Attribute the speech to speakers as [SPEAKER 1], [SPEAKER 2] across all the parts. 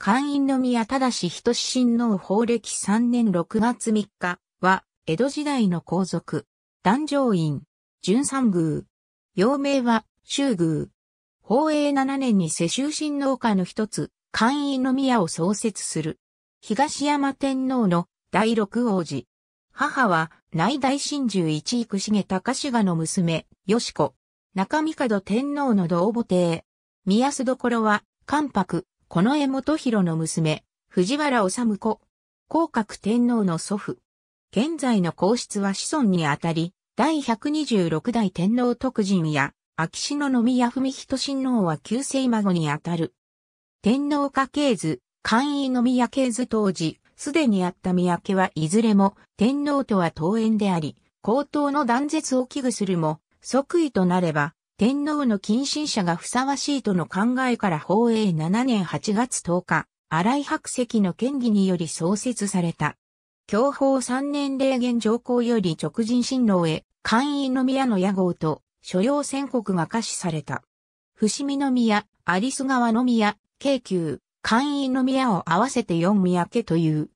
[SPEAKER 1] 官員宮正仁親王法暦3年6
[SPEAKER 2] 月3日は、江戸時代の皇族、壇上院、淳三宮。幼名は、周宮。宝永7年に世襲親王家の一つ、官員宮を創設する。東山天皇の第六王子。母は、内大神獣一育重隆賀の娘、吉子。中帝天皇の同母帝。宮須所は、関白、近衛元弘の娘、藤原治子。広角天皇の祖父。現在の皇室は子孫にあたり、第126代天皇徳人や、秋篠宮文人親王は旧姓孫にあたる。天皇家系図、簡易宮系図当時、すでにあった宮家はいずれも天皇とは遠縁であり、皇統の断絶を危惧するも、即位となれば、天皇の近親者がふさわしいとの考えから法営7年8月10日、荒井白石の権議により創設された。教法三年霊言上皇より直人親王へ、官員宮の野号と、所要宣告が可視された。伏見宮、有栖川宮、京急、官員宮を合わせて四宮家という。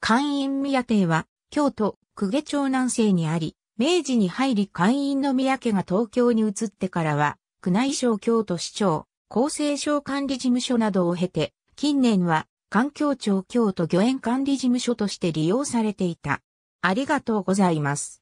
[SPEAKER 2] 官員宮邸は、京都、公下町南西にあり、明治に入り会員の宮家が東京に移ってからは、宮内省京都市長、厚生省管理事務所などを経て、近年は環境庁京都御苑管理事務所として利用さ
[SPEAKER 1] れていた。ありがとうございます。